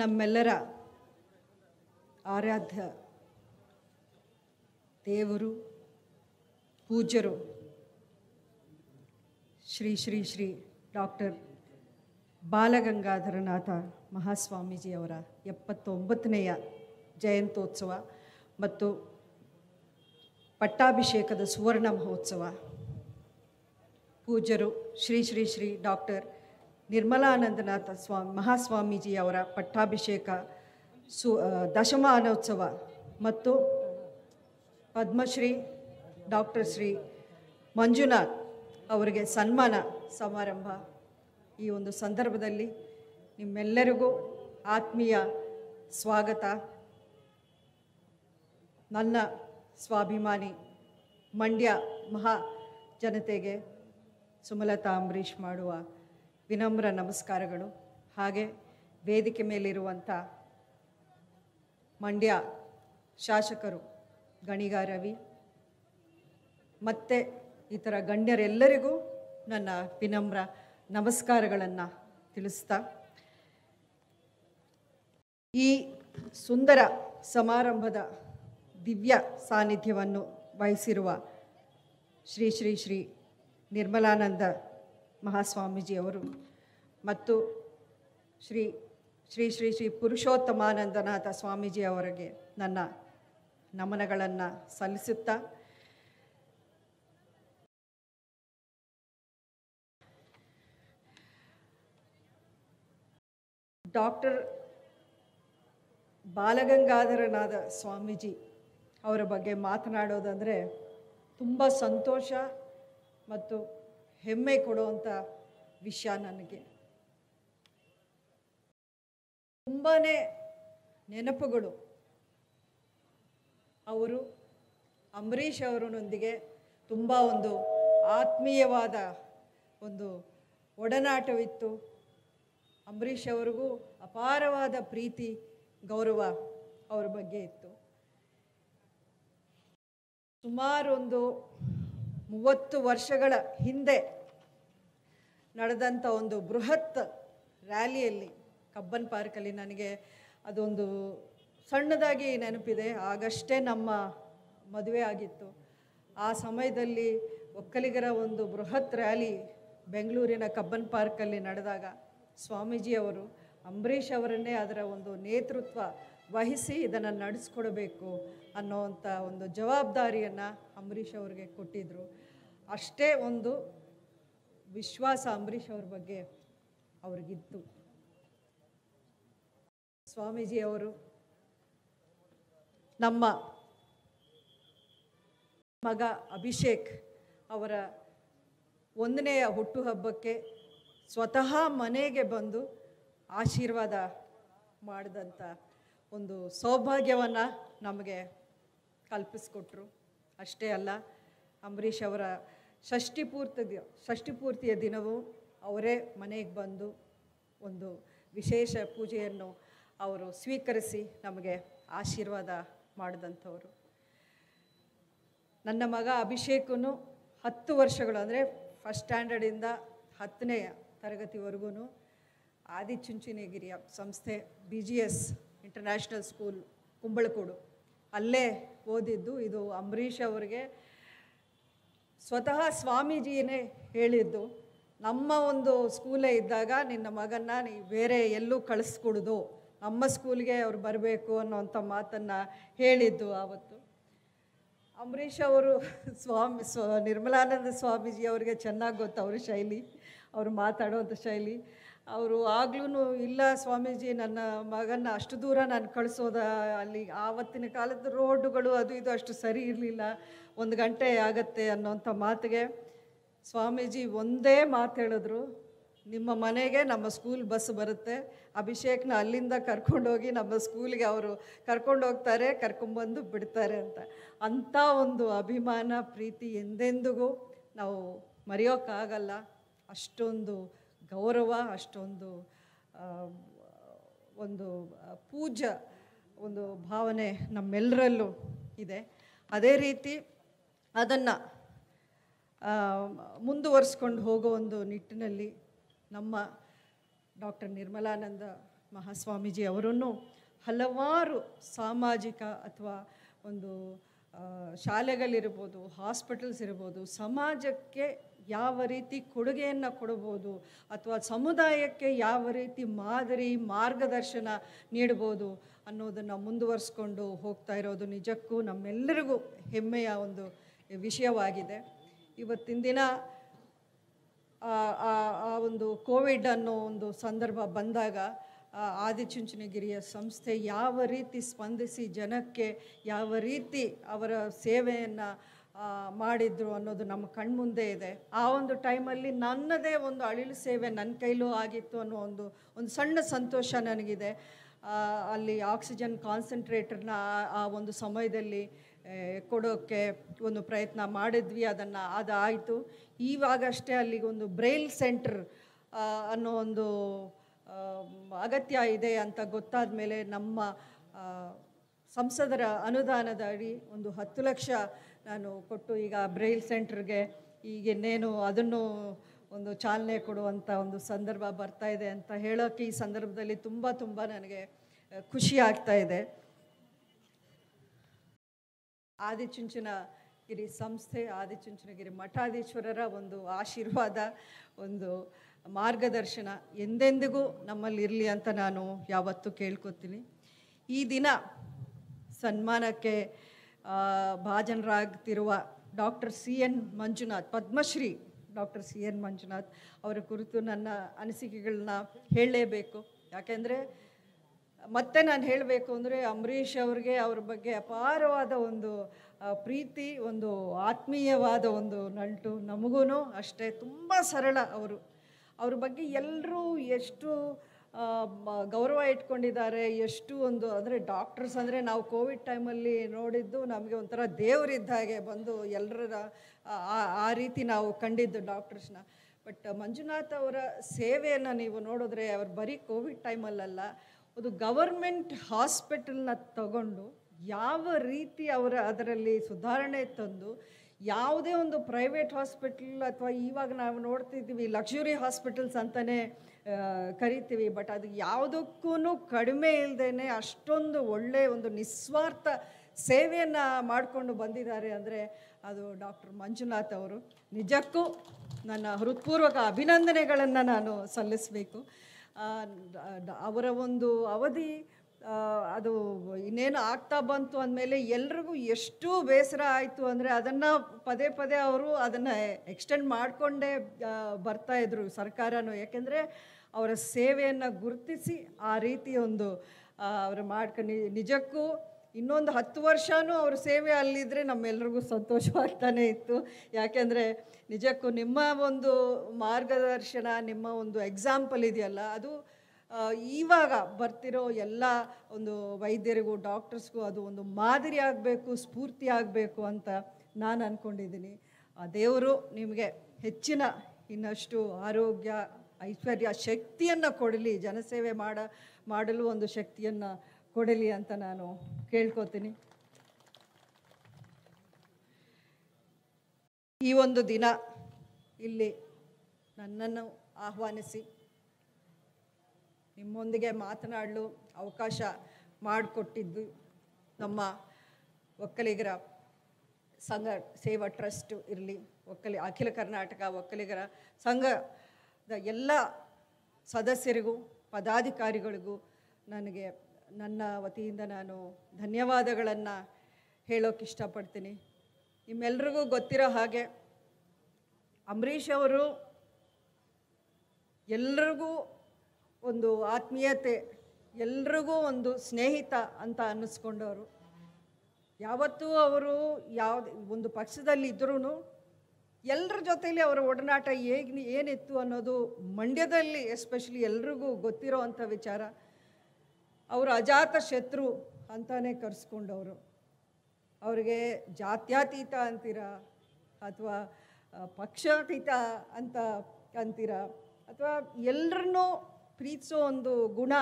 ನಮ್ಮೆಲ್ಲರ ಆರಾಧ್ಯ ದೇವರು ಪೂಜ್ಯರು ಶ್ರೀ ಶ್ರೀ ಶ್ರೀ ಡಾಕ್ಟರ್ ಬಾಲಗಂಗಾಧರನಾಥ ಮಹಾಸ್ವಾಮೀಜಿಯವರ ಎಪ್ಪತ್ತೊಂಬತ್ತನೆಯ ಜಯಂತ್ಯೋತ್ಸವ ಮತ್ತು ಪಟ್ಟಾಭಿಷೇಕದ ಸುವರ್ಣ ಮಹೋತ್ಸವ ಪೂಜ್ಯರು ಶ್ರೀ ಶ್ರೀ ಶ್ರೀ ಡಾಕ್ಟರ್ ನಿರ್ಮಲಾನಂದನಾಥ ಸ್ವಾಮಿ ಅವರ ಪಟ್ಟಾಭಿಷೇಕ ಸು ದಶಮಾನೋತ್ಸವ ಮತ್ತು ಪದ್ಮಶ್ರೀ ಡಾಕ್ಟರ್ ಶ್ರೀ ಮಂಜುನಾಥ್ ಅವರಿಗೆ ಸನ್ಮಾನ ಸಮಾರಂಭ ಈ ಒಂದು ಸಂದರ್ಭದಲ್ಲಿ ನಿಮ್ಮೆಲ್ಲರಿಗೂ ಆತ್ಮೀಯ ಸ್ವಾಗತ ನನ್ನ ಸ್ವಾಭಿಮಾನಿ ಮಂಡ್ಯ ಮಹಾ ಜನತೆಗೆ ಸುಮಲತಾ ಅಂಬರೀಷ್ ಮಾಡುವ ವಿನಮ್ರ ನಮಸ್ಕಾರಗಳು ಹಾಗೆ ವೇದಿಕೆ ಮೇಲಿರುವಂಥ ಮಂಡ್ಯ ಶಾಸಕರು ಗಣಿಗ ರವಿ ಮತ್ತು ಇತರ ಗಣ್ಯರೆಲ್ಲರಿಗೂ ನನ್ನ ವಿನಮ್ರ ನಮಸ್ಕಾರಗಳನ್ನು ತಿಳಿಸ್ತಾ ಈ ಸುಂದರ ಸಮಾರಂಭದ ದಿವ್ಯ ಸಾನ್ನಿಧ್ಯವನ್ನು ವಹಿಸಿರುವ ಶ್ರೀ ಶ್ರೀ ಶ್ರೀ ನಿರ್ಮಲಾನಂದ ಮಹಾಸ್ವಾಮೀಜಿಯವರು ಮತ್ತು ಶ್ರೀ ಶ್ರೀ ಶ್ರೀ ಶ್ರೀ ಪುರುಷೋತ್ತಮಾನಂದನಾಥ ಸ್ವಾಮೀಜಿ ಅವರಿಗೆ ನನ್ನ ನಮನಗಳನ್ನು ಸಲ್ಲಿಸುತ್ತಾ ಡಾಕ್ಟರ್ ಬಾಲಗಂಗಾಧರನಾದ ಸ್ವಾಮೀಜಿ ಅವರ ಬಗ್ಗೆ ಮಾತನಾಡೋದಂದರೆ ತುಂಬ ಸಂತೋಷ ಮತ್ತು ಹೆಮ್ಮೆ ಕೊಡುವಂಥ ವಿಷಯ ನನಗೆ ತುಂಬಾ ನೆನಪುಗಳು ಅವರು ಅಂಬರೀಷ್ ಅವರೊಂದಿಗೆ ತುಂಬ ಒಂದು ಆತ್ಮೀಯವಾದ ಒಂದು ಒಡನಾಟವಿತ್ತು ಅಂಬರೀಷ್ ಅವ್ರಿಗೂ ಅಪಾರವಾದ ಪ್ರೀತಿ ಗೌರವ ಅವರ ಬಗ್ಗೆ ಇತ್ತು ಸುಮಾರೊಂದು ಮೂವತ್ತು ವರ್ಷಗಳ ಹಿಂದೆ ನಡೆದಂಥ ಒಂದು ಬೃಹತ್ ರ್ಯಾಲಿಯಲ್ಲಿ ಕಬ್ಬನ್ ಪಾರ್ಕಲ್ಲಿ ನನಗೆ ಅದೊಂದು ಸಣ್ಣದಾಗಿ ನೆನಪಿದೆ ಆಗಷ್ಟೇ ನಮ್ಮ ಮದುವೆ ಆಗಿತ್ತು ಆ ಸಮಯದಲ್ಲಿ ಒಕ್ಕಲಿಗರ ಒಂದು ಬೃಹತ್ ರ್ಯಾಲಿ ಬೆಂಗಳೂರಿನ ಕಬ್ಬನ್ ಪಾರ್ಕಲ್ಲಿ ನಡೆದಾಗ ಸ್ವಾಮೀಜಿಯವರು ಅಂಬರೀಷ್ ಅವರನ್ನೇ ಅದರ ಒಂದು ನೇತೃತ್ವ ವಹಿಸಿ ಇದನ್ನು ನಡೆಸ್ಕೊಡಬೇಕು ಅನ್ನೋವಂಥ ಒಂದು ಜವಾಬ್ದಾರಿಯನ್ನು ಅಂಬರೀಷ್ ಅವ್ರಿಗೆ ಕೊಟ್ಟಿದ್ದರು ಅಷ್ಟೇ ಒಂದು ವಿಶ್ವಾಸ ಅಂಬರೀಷ್ ಅವ್ರ ಬಗ್ಗೆ ಅವ್ರಿಗಿತ್ತು ಸ್ವಾಮೀಜಿಯವರು ನಮ್ಮ ಮಗ ಅಭಿಷೇಕ್ ಅವರ ಒಂದನೆಯ ಹುಟ್ಟುಹಬ್ಬಕ್ಕೆ ಸ್ವತಃ ಮನೆಗೆ ಬಂದು ಆಶೀರ್ವಾದ ಮಾಡಿದಂಥ ಒಂದು ಸೌಭಾಗ್ಯವನ್ನು ನಮಗೆ ಕಲ್ಪಿಸ್ಕೊಟ್ರು ಅಷ್ಟೇ ಅಲ್ಲ ಅಂಬರೀಷ್ ಅವರ ಷಷ್ಠಿ ಪೂರ್ತಿ ಷಷ್ಠಿ ಪೂರ್ತಿಯ ದಿನವೂ ಅವರೇ ಮನೆಗೆ ಬಂದು ಒಂದು ವಿಶೇಷ ಪೂಜೆಯನ್ನು ಅವರು ಸ್ವೀಕರಿಸಿ ನಮಗೆ ಆಶೀರ್ವಾದ ಮಾಡಿದಂಥವರು ನನ್ನ ಮಗ ಅಭಿಷೇಕನು ಹತ್ತು ವರ್ಷಗಳು ಅಂದರೆ ಫಸ್ಟ್ ಸ್ಟ್ಯಾಂಡರ್ಡಿಂದ ಹತ್ತನೇ ತರಗತಿವರೆಗೂ ಆದಿಚುಂಚನಗಿರಿಯ ಸಂಸ್ಥೆ B G S international school Kumbalakodu ಅಲ್ಲೇ ಓದಿದ್ದು ಇದು ಅಂಬರೀಷ್ ಅವರಿಗೆ ಸ್ವತಃ ಸ್ವಾಮೀಜಿಯೇ ಹೇಳಿದ್ದು ನಮ್ಮ ಒಂದು ಸ್ಕೂಲೇ ಇದ್ದಾಗ ನಿನ್ನ ಮಗನ್ನ ನೀ ಬೇರೆ ಎಲ್ಲೂ ಕಳಿಸ್ಕೊಡ್ದು ನಮ್ಮ ಸ್ಕೂಲ್ಗೆ ಅವ್ರು ಬರಬೇಕು ಅನ್ನೋವಂಥ ಮಾತನ್ನು ಹೇಳಿದ್ದು ಆವತ್ತು ಅಂಬರೀಷ್ ಅವರು ಸ್ವಾಮಿ ಸ್ವ ನಿರ್ಮಲಾನಂದ ಸ್ವಾಮೀಜಿ ಅವರಿಗೆ ಚೆನ್ನಾಗಿ ಗೊತ್ತು ಅವ್ರ ಶೈಲಿ ಅವರು ಮಾತಾಡೋವಂಥ ಶೈಲಿ ಅವರು ಆಗ್ಲೂ ಇಲ್ಲ ಸ್ವಾಮೀಜಿ ನನ್ನ ಮಗನ ಅಷ್ಟು ದೂರ ನಾನು ಕಳಿಸೋದ ಅಲ್ಲಿ ಆವತ್ತಿನ ಕಾಲದ ರೋಡುಗಳು ಅದು ಇದು ಅಷ್ಟು ಸರಿ ಇರಲಿಲ್ಲ ಒಂದು ಗಂಟೆ ಆಗತ್ತೆ ಅನ್ನೋಂಥ ಮಾತಿಗೆ ಸ್ವಾಮೀಜಿ ಒಂದೇ ಮಾತು ಹೇಳಿದ್ರು ನಿಮ್ಮ ಮನೆಗೆ ನಮ್ಮ ಸ್ಕೂಲ್ ಬಸ್ ಬರುತ್ತೆ ಅಭಿಷೇಕ್ನ ಅಲ್ಲಿಂದ ಕರ್ಕೊಂಡೋಗಿ ನಮ್ಮ ಸ್ಕೂಲ್ಗೆ ಅವರು ಕರ್ಕೊಂಡೋಗ್ತಾರೆ ಕರ್ಕೊಂಡ್ಬಂದು ಬಿಡ್ತಾರೆ ಅಂತ ಅಂಥ ಒಂದು ಅಭಿಮಾನ ಪ್ರೀತಿ ಎಂದೆಂದಿಗೂ ನಾವು ಮರೆಯೋಕ್ಕಾಗಲ್ಲ ಅಷ್ಟೊಂದು ಗೌರವ ಅಷ್ಟೊಂದು ಒಂದು ಪೂಜ ಒಂದು ಭಾವನೆ ನಮ್ಮೆಲ್ಲರಲ್ಲೂ ಇದೆ ಅದೇ ರೀತಿ ಅದನ್ನು ಮುಂದುವರಿಸ್ಕೊಂಡು ಹೋಗೋ ಒಂದು ನಿಟ್ಟಿನಲ್ಲಿ ನಮ್ಮ ಡಾಕ್ಟರ್ ನಿರ್ಮಲಾನಂದ ಮಹಾಸ್ವಾಮೀಜಿ ಅವರನ್ನು ಹಲವಾರು ಸಾಮಾಜಿಕ ಅಥವಾ ಒಂದು ಶಾಲೆಗಳಿರ್ಬೋದು ಹಾಸ್ಪಿಟಲ್ಸ್ ಇರ್ಬೋದು ಸಮಾಜಕ್ಕೆ ಯಾವ ರೀತಿ ಕೊಡುಗೆಯನ್ನು ಕೊಡಬಹುದು ಅಥವಾ ಸಮುದಾಯಕ್ಕೆ ಯಾವ ರೀತಿ ಮಾದರಿ ಮಾರ್ಗದರ್ಶನ ನೀಡಬಹುದು ಅನ್ನೋದನ್ನು ಮುಂದುವರಿಸ್ಕೊಂಡು ಹೋಗ್ತಾ ಇರೋದು ನಿಜಕ್ಕೂ ನಮ್ಮೆಲ್ಲರಿಗೂ ಹೆಮ್ಮೆಯ ಒಂದು ವಿಷಯವಾಗಿದೆ ಇವತ್ತಿನ ದಿನ ಆ ಒಂದು ಕೋವಿಡ್ ಅನ್ನೋ ಒಂದು ಸಂದರ್ಭ ಬಂದಾಗ ಆದಿಚುಂಚನಗಿರಿಯ ಸಂಸ್ಥೆ ಯಾವ ರೀತಿ ಸ್ಪಂದಿಸಿ ಜನಕ್ಕೆ ಯಾವ ರೀತಿ ಅವರ ಸೇವೆಯನ್ನು ಮಾಡಿದ್ರು ಅನ್ನೋದು ನಮ್ಮ ಕಣ್ಮುಂದೆ ಇದೆ ಆ ಒಂದು ಟೈಮಲ್ಲಿ ನನ್ನದೇ ಒಂದು ಅಳಿಲು ಸೇವೆ ನನ್ನ ಕೈಲೂ ಆಗಿತ್ತು ಅನ್ನೋ ಒಂದು ಒಂದು ಸಣ್ಣ ಸಂತೋಷ ನನಗಿದೆ ಅಲ್ಲಿ ಆಕ್ಸಿಜನ್ ಕಾನ್ಸಂಟ್ರೇಟರ್ನ ಆ ಒಂದು ಸಮಯದಲ್ಲಿ ಕೊಡೋಕ್ಕೆ ಒಂದು ಪ್ರಯತ್ನ ಮಾಡಿದ್ವಿ ಅದನ್ನು ಅದಾಯಿತು ಈವಾಗಷ್ಟೇ ಅಲ್ಲಿಗೆ ಒಂದು ಬ್ರೈಲ್ ಸೆಂಟರ್ ಅನ್ನೋ ಒಂದು ಅಗತ್ಯ ಇದೆ ಅಂತ ಗೊತ್ತಾದ ಮೇಲೆ ನಮ್ಮ ಸಂಸದರ ಅನುದಾನದ ಅಡಿ ಒಂದು ಹತ್ತು ಲಕ್ಷ ನಾನು ಕೊಟ್ಟು ಈಗ ಬ್ರೈಲ್ ಸೆಂಟ್ರ್ಗೆ ಈಗ ಇನ್ನೇನು ಅದನ್ನು ಒಂದು ಚಾಲನೆ ಕೊಡುವಂಥ ಒಂದು ಸಂದರ್ಭ ಬರ್ತಾ ಇದೆ ಅಂತ ಹೇಳೋಕ್ಕೆ ಈ ಸಂದರ್ಭದಲ್ಲಿ ತುಂಬ ತುಂಬ ನನಗೆ ಖುಷಿ ಆಗ್ತಾ ಇದೆ ಆದಿಚುಂಚನಗಿರಿ ಸಂಸ್ಥೆ ಆದಿಚುಂಚನಗಿರಿ ಮಠಾಧೀಶ್ವರರ ಒಂದು ಆಶೀರ್ವಾದ ಒಂದು ಮಾರ್ಗದರ್ಶನ ಎಂದೆಂದಿಗೂ ನಮ್ಮಲ್ಲಿರಲಿ ಅಂತ ನಾನು ಯಾವತ್ತೂ ಕೇಳ್ಕೊತೀನಿ ಈ ದಿನ ಸನ್ಮಾನಕ್ಕೆ ಭಾಜನರಾಗ್ತಿರುವ doctor C N Manjunath Padmashri doctor C N Manjunath ಅವರ ಕುರಿತು ನನ್ನ ಅನಿಸಿಕೆಗಳನ್ನ ಹೇಳಲೇಬೇಕು ಯಾಕೆಂದರೆ ಮತ್ತೆ ನಾನು ಹೇಳಬೇಕು ಅಂದರೆ ಅಂಬರೀಷ್ ಅವ್ರಿಗೆ ಅವ್ರ ಬಗ್ಗೆ ಅಪಾರವಾದ ಒಂದು ಪ್ರೀತಿ ಒಂದು ಆತ್ಮೀಯವಾದ ಒಂದು ನಂಟು ನಮಗೂ ಅಷ್ಟೇ ತುಂಬ ಸರಳ ಅವರು ಅವ್ರ ಬಗ್ಗೆ ಎಲ್ಲರೂ ಎಷ್ಟು ಗೌರವ ಇಟ್ಕೊಂಡಿದ್ದಾರೆ ಎಷ್ಟು ಒಂದು ಅಂದರೆ ಡಾಕ್ಟರ್ಸ್ ಅಂದರೆ ನಾವು ಕೋವಿಡ್ ಟೈಮಲ್ಲಿ ನೋಡಿದ್ದು ನಮಗೆ ಒಂಥರ ದೇವರಿದ್ದ ಹಾಗೆ ಬಂದು ಎಲ್ಲರ ಆ ರೀತಿ ನಾವು ಕಂಡಿದ್ದು ಡಾಕ್ಟರ್ಸ್ನ ಬಟ್ ಮಂಜುನಾಥ್ ಅವರ ಸೇವೆಯನ್ನು ನೀವು ನೋಡಿದ್ರೆ ಅವ್ರು ಬರೀ ಕೋವಿಡ್ ಟೈಮಲ್ಲಲ್ಲ ಒಂದು ಗವರ್ಮೆಂಟ್ ಹಾಸ್ಪಿಟಲ್ನ ತಗೊಂಡು ಯಾವ ರೀತಿ ಅವರ ಅದರಲ್ಲಿ ಸುಧಾರಣೆ ತಂದು ಯಾವುದೇ ಒಂದು ಪ್ರೈವೇಟ್ ಹಾಸ್ಪಿಟಲ್ ಅಥವಾ ಇವಾಗ ನಾವು ನೋಡ್ತಿದ್ದೀವಿ ಲಕ್ಷುರಿ ಹಾಸ್ಪಿಟಲ್ಸ್ ಅಂತಲೇ ಕರಿತೀವಿ ಬಟ್ ಅದು ಯಾವುದಕ್ಕೂ ಕಡಿಮೆ ಇಲ್ಲದೇ ಅಷ್ಟೊಂದು ಒಳ್ಳೆಯ ಒಂದು ನಿಸ್ವಾರ್ಥ ಸೇವೆಯನ್ನು ಮಾಡಿಕೊಂಡು ಬಂದಿದ್ದಾರೆ ಅಂದರೆ ಅದು ಡಾಕ್ಟರ್ ಮಂಜುನಾಥ್ ಅವರು ನಿಜಕ್ಕೂ ನನ್ನ ಹೃತ್ಪೂರ್ವಕ ಅಭಿನಂದನೆಗಳನ್ನು ನಾನು ಸಲ್ಲಿಸಬೇಕು ಅವರ ಒಂದು ಅವಧಿ ಅದು ಇನ್ನೇನು ಆಗ್ತಾ ಬಂತು ಅಂದಮೇಲೆ ಎಲ್ರಿಗೂ ಎಷ್ಟು ಬೇಸರ ಆಯಿತು ಅಂದರೆ ಅದನ್ನು ಪದೇ ಪದೇ ಅವರು ಅದನ್ನು ಎಕ್ಸ್ಟೆಂಡ್ ಮಾಡಿಕೊಂಡೇ ಬರ್ತಾಯಿದ್ರು ಸರ್ಕಾರನೂ ಯಾಕೆಂದರೆ ಅವರ ಸೇವೆಯನ್ನು ಗುರುತಿಸಿ ಆ ರೀತಿ ಒಂದು ಅವರು ಮಾಡ್ಕ ನಿಜಕ್ಕೂ ಇನ್ನೊಂದು ಹತ್ತು ವರ್ಷವೂ ಅವ್ರ ಸೇವೆ ಅಲ್ಲಿದ್ದರೆ ನಮ್ಮೆಲ್ರಿಗೂ ಸಂತೋಷವಾಗ್ತಾನೆ ಇತ್ತು ಯಾಕೆಂದರೆ ನಿಜಕ್ಕೂ ನಿಮ್ಮ ಒಂದು ಮಾರ್ಗದರ್ಶನ ನಿಮ್ಮ ಒಂದು ಎಕ್ಸಾಂಪಲ್ ಇದೆಯಲ್ಲ ಅದು ಇವಾಗ ಬರ್ತಿರೋ ಎಲ್ಲ ಒಂದು ವೈದ್ಯರಿಗೂ ಡಾಕ್ಟರ್ಸ್ಗೂ ಅದು ಒಂದು ಮಾದರಿ ಆಗಬೇಕು ಸ್ಫೂರ್ತಿ ಆಗಬೇಕು ಅಂತ ನಾನು ಅಂದ್ಕೊಂಡಿದ್ದೀನಿ ದೇವರು ನಿಮಗೆ ಹೆಚ್ಚಿನ ಇನ್ನಷ್ಟು ಆರೋಗ್ಯ ಐಶ್ವರ್ಯ ಶಕ್ತಿಯನ್ನು ಕೊಡಲಿ ಜನಸೇವೆ ಮಾಡ ಮಾಡಲು ಒಂದು ಶಕ್ತಿಯನ್ನು ಕೊಡಲಿ ಅಂತ ನಾನು ಕೇಳ್ಕೊತೀನಿ ಈ ಒಂದು ದಿನ ಇಲ್ಲಿ ನನ್ನನ್ನು ಆಹ್ವಾನಿಸಿ ನಿಮ್ಮೊಂದಿಗೆ ಮಾತನಾಡಲು ಅವಕಾಶ ಮಾಡಿಕೊಟ್ಟಿದ್ದು ನಮ್ಮ ಒಕ್ಕಲಿಗರ ಸಂಘ ಸೇವಾ ಟ್ರಸ್ಟ್ ಇರಲಿ ಒಕ್ಕಲಿ ಅಖಿಲ ಕರ್ನಾಟಕ ಒಕ್ಕಲಿಗರ ಸಂಘದ ಎಲ್ಲ ಸದಸ್ಯರಿಗೂ ಪದಾಧಿಕಾರಿಗಳಿಗೂ ನನಗೆ ನನ್ನ ವತಿಯಿಂದ ನಾನು ಧನ್ಯವಾದಗಳನ್ನು ಹೇಳೋಕೆ ಇಷ್ಟಪಡ್ತೀನಿ ನಿಮ್ಮೆಲ್ರಿಗೂ ಗೊತ್ತಿರೋ ಹಾಗೆ ಅಂಬರೀಷ್ ಅವರು ಎಲ್ರಿಗೂ ಒಂದು ಆತ್ಮೀಯತೆ ಎಲ್ರಿಗೂ ಒಂದು ಸ್ನೇಹಿತ ಅಂತ ಅನ್ನಿಸ್ಕೊಂಡವರು ಯಾವತ್ತೂ ಅವರು ಯಾವ ಒಂದು ಪಕ್ಷದಲ್ಲಿ ಇದ್ರೂ ಎಲ್ಲರ ಜೊತೆಯಲ್ಲಿ ಅವರ ಒಡನಾಟ ಹೇಗೆ ಏನಿತ್ತು ಅನ್ನೋದು ಮಂಡ್ಯದಲ್ಲಿ ಎಸ್ಪೆಷಲಿ ಎಲ್ರಿಗೂ ಗೊತ್ತಿರೋ ಅಂಥ ವಿಚಾರ ಅವರು ಅಜಾತ ಶತ್ರು ಅಂತಲೇ ಕರೆಸ್ಕೊಂಡವರು ಅವ್ರಿಗೆ ಜಾತ್ಯಾತೀತ ಅಂತೀರ ಅಥವಾ ಪಕ್ಷಾತೀತ ಅಂತ ಅಂತೀರ ಅಥವಾ ಎಲ್ಲರನ್ನೂ ಪ್ರೀತಿಸೋ ಒಂದು ಗುಣ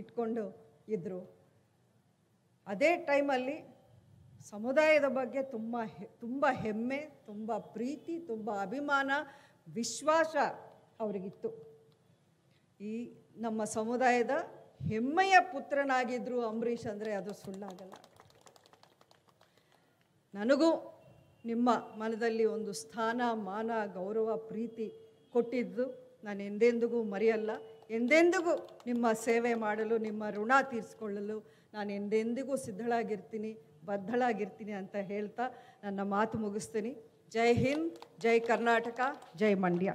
ಇಟ್ಕೊಂಡು ಇದ್ದರು ಅದೇ ಟೈಮಲ್ಲಿ ಸಮುದಾಯದ ಬಗ್ಗೆ ತುಂಬ ತುಂಬ ಹೆಮ್ಮೆ ತುಂಬ ಪ್ರೀತಿ ತುಂಬ ಅಭಿಮಾನ ವಿಶ್ವಾಸ ಅವರಿಗಿತ್ತು ಈ ನಮ್ಮ ಸಮುದಾಯದ ಹೆಮ್ಮೆಯ ಪುತ್ರನಾಗಿದ್ದರು ಅಂಬರೀಷ್ ಅಂದರೆ ಅದು ಸುಳ್ಳಾಗಲ್ಲ ನನಗೂ ನಿಮ್ಮ ಮನದಲ್ಲಿ ಒಂದು ಸ್ಥಾನ ಮಾನ ಗೌರವ ಪ್ರೀತಿ ಕೊಟ್ಟಿದ್ದು ನಾನು ಎಂದೆಂದಿಗೂ ಮರೆಯಲ್ಲ ಎಂದೆಂದಿಗೂ ನಿಮ್ಮ ಸೇವೆ ಮಾಡಲು ನಿಮ್ಮ ಋಣ ತೀರಿಸ್ಕೊಳ್ಳಲು ನಾನು ಎಂದೆಂದಿಗೂ ಸಿದ್ಧಳಾಗಿರ್ತೀನಿ ಬದ್ಧಳಾಗಿರ್ತೀನಿ ಅಂತ ಹೇಳ್ತಾ ನನ್ನ ಮಾತು ಮುಗಿಸ್ತೀನಿ ಜೈ ಹಿಂದ್ ಜೈ ಕರ್ನಾಟಕ ಜೈ ಮಂಡ್ಯ